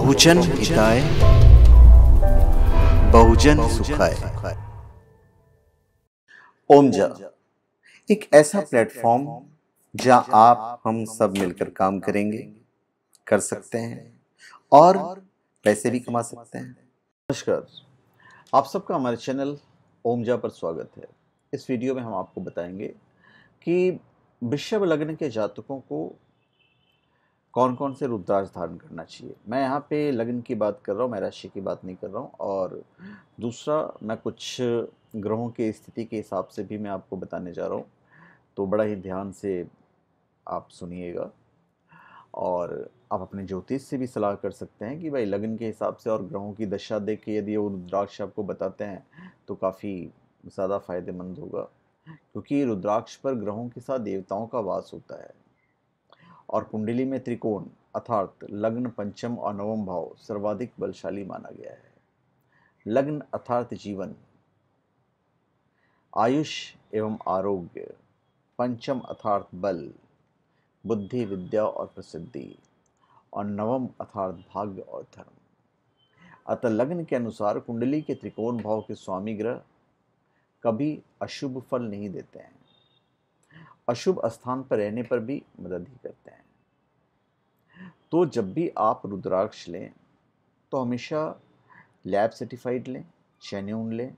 बहुजन हिताय बहुजन सुखाय ओमजा एक ऐसा प्लेटफॉर्म जहां आप हम सब मिलकर काम करेंगे कर सकते हैं और पैसे भी कमा सकते हैं नमस्कार आप सबका हमारे चैनल ओमजा पर स्वागत है इस वीडियो में हम आपको बताएंगे कि विषय लग्न के जातकों को कौन कौन से रुद्राक्ष धारण करना चाहिए मैं यहाँ पे लग्न की बात कर रहा हूँ मैं राशि की बात नहीं कर रहा हूँ और दूसरा मैं कुछ ग्रहों की स्थिति के हिसाब से भी मैं आपको बताने जा रहा हूँ तो बड़ा ही ध्यान से आप सुनिएगा और आप अपने ज्योतिष से भी सलाह कर सकते हैं कि भाई लगन के हिसाब से और ग्रहों की दशा देख के यदि वो रुद्राक्ष आपको बताते हैं तो काफ़ी ज़्यादा फायदेमंद होगा क्योंकि रुद्राक्ष पर ग्रहों के साथ देवताओं का वास होता है और कुंडली में त्रिकोण अर्थात लग्न पंचम और नवम भाव सर्वाधिक बलशाली माना गया है लग्न अर्थात जीवन आयुष एवं आरोग्य पंचम अर्थात बल बुद्धि विद्या और प्रसिद्धि और नवम अर्थात भाग्य और धर्म अतः लग्न के अनुसार कुंडली के त्रिकोण भाव के स्वामी ग्रह कभी अशुभ फल नहीं देते हैं अशुभ स्थान पर रहने पर भी मदद ही करते हैं तो जब भी आप रुद्राक्ष लें तो हमेशा लैब सर्टिफाइड लें शेन्यून लें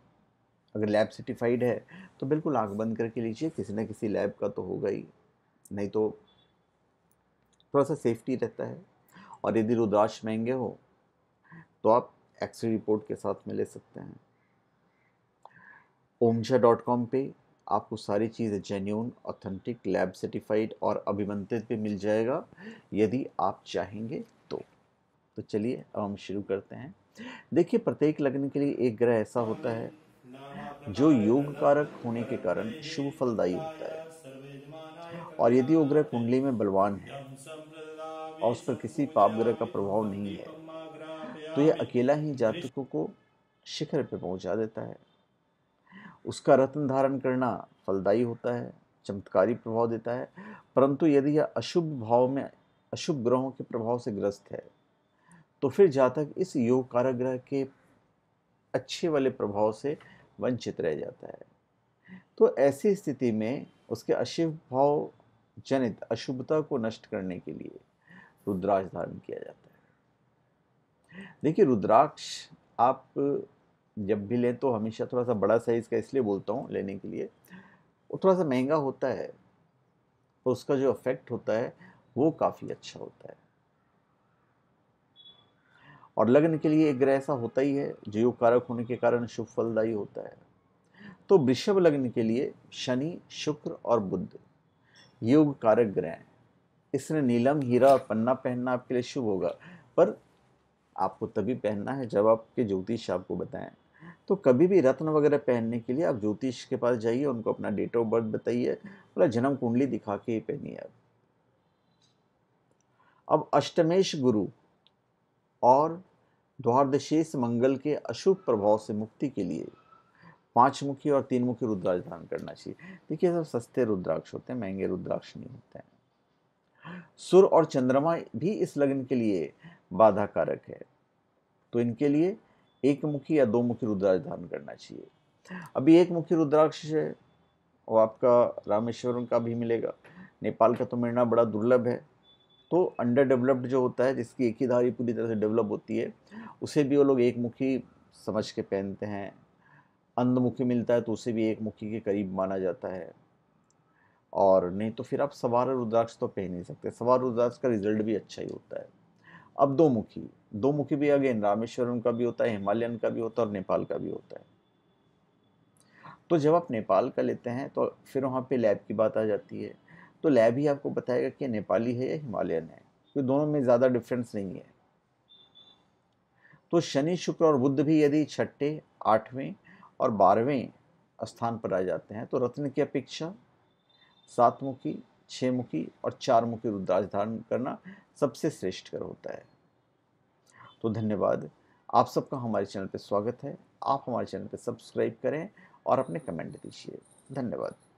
अगर लैब सर्टिफाइड है तो बिल्कुल आंख बंद करके लीजिए किसी ना किसी लैब का तो होगा ही नहीं तो थोड़ा सा सेफ्टी रहता है और यदि रुद्राक्ष महंगे हो तो आप एक्सरे रिपोर्ट के साथ में ले सकते हैं ओमझा डॉट कॉम पर आपको सारी चीज़ें जेन्यून ऑथेंटिक लैब सर्टिफाइड और अभिमंत्रित भी मिल जाएगा यदि आप चाहेंगे तो तो चलिए अब हम शुरू करते हैं देखिए प्रत्येक लग्न के लिए एक ग्रह ऐसा होता है जो योग कारक होने के कारण शुभ फलदायी होता है और यदि वो ग्रह कुंडली में बलवान है और उस पर किसी पाप ग्रह का प्रभाव नहीं है तो यह अकेला ही जातकों को शिखर पर पहुंचा देता है उसका रत्न धारण करना फलदायी होता है चमत्कारी प्रभाव देता है परंतु यदि यह अशुभ भाव में अशुभ ग्रहों के प्रभाव से ग्रस्त है तो फिर जातक इस योग कारक ग्रह के अच्छे वाले प्रभाव से वंचित रह जाता है तो ऐसी स्थिति में उसके अशुभ भाव जनित अशुभता को नष्ट करने के लिए रुद्राक्ष धारण किया जाता है देखिए रुद्राक्ष आप जब भी लें तो हमेशा थोड़ा सा बड़ा साइज़ का इसलिए बोलता हूँ लेने के लिए वो थोड़ा सा महंगा होता है पर उसका जो इफेक्ट होता है वो काफ़ी अच्छा होता है और लग्न के लिए एक ग्रह ऐसा होता ही है जो योग कारक होने के कारण शुभ फलदायी होता है तो वृषभ लग्न के लिए शनि शुक्र और बुद्ध योग कारक ग्रह हैं इसने नीलम हीरा और पन्ना पहनना आपके लिए शुभ होगा पर आपको तभी पहनना है जब आपके ज्योतिष आपको बताएं तो कभी भी रत्न वगैरह पहनने के लिए आप ज्योतिष के पास जाइए उनको अपना डेट ऑफ बर्थ बताइए पूरा जन्म कुंडली दिखा के ही पहनिए आप अब अष्टमेश गुरु और द्वारदशेष मंगल के अशुभ प्रभाव से मुक्ति के लिए पांच मुखी और तीन मुखी रुद्राक्ष धारण करना चाहिए देखिए सब सस्ते रुद्राक्ष होते हैं महंगे रुद्राक्ष नहीं होते हैं सुर और चंद्रमा भी इस लग्न के लिए बाधा कारक है तो इनके लिए एक मुखी या दो मुखी रुद्राक्ष धारण करना चाहिए हाँ। अभी एक मुखी रुद्राक्ष है वो आपका रामेश्वरम का भी मिलेगा नेपाल का तो मिलना बड़ा दुर्लभ है तो अंडर डेवलप्ड जो होता है जिसकी एक ही धारी पूरी तरह से डेवलप होती है उसे भी वो लोग एक मुखी समझ के पहनते हैं अंधमुखी मिलता है तो उसे भी एक मुखी के करीब माना जाता है और नहीं तो फिर आप सवार रुद्राक्ष तो पहन ही सकते सवार रुद्राक्ष का रिजल्ट भी अच्छा ही होता है अब दो मुखी दो मुखी भी अगेन रामेश्वरम का भी होता है हिमालयन का भी होता है और नेपाल का भी होता है तो जब आप नेपाल का लेते हैं तो फिर वहाँ पे लैब की बात आ जाती है तो लैब ही आपको बताएगा कि नेपाली है या हिमालयन है क्योंकि दोनों में ज़्यादा डिफरेंस नहीं है तो शनि शुक्र और बुद्ध भी यदि छठे आठवें और बारहवें स्थान पर आ जाते हैं तो रत्न की अपेक्षा सात मुखी छः मुखी और चार मुखी रुद्राज धारण करना सबसे श्रेष्ठ कर होता है तो धन्यवाद आप सबका हमारे चैनल पर स्वागत है आप हमारे चैनल पर सब्सक्राइब करें और अपने कमेंट दीजिए धन्यवाद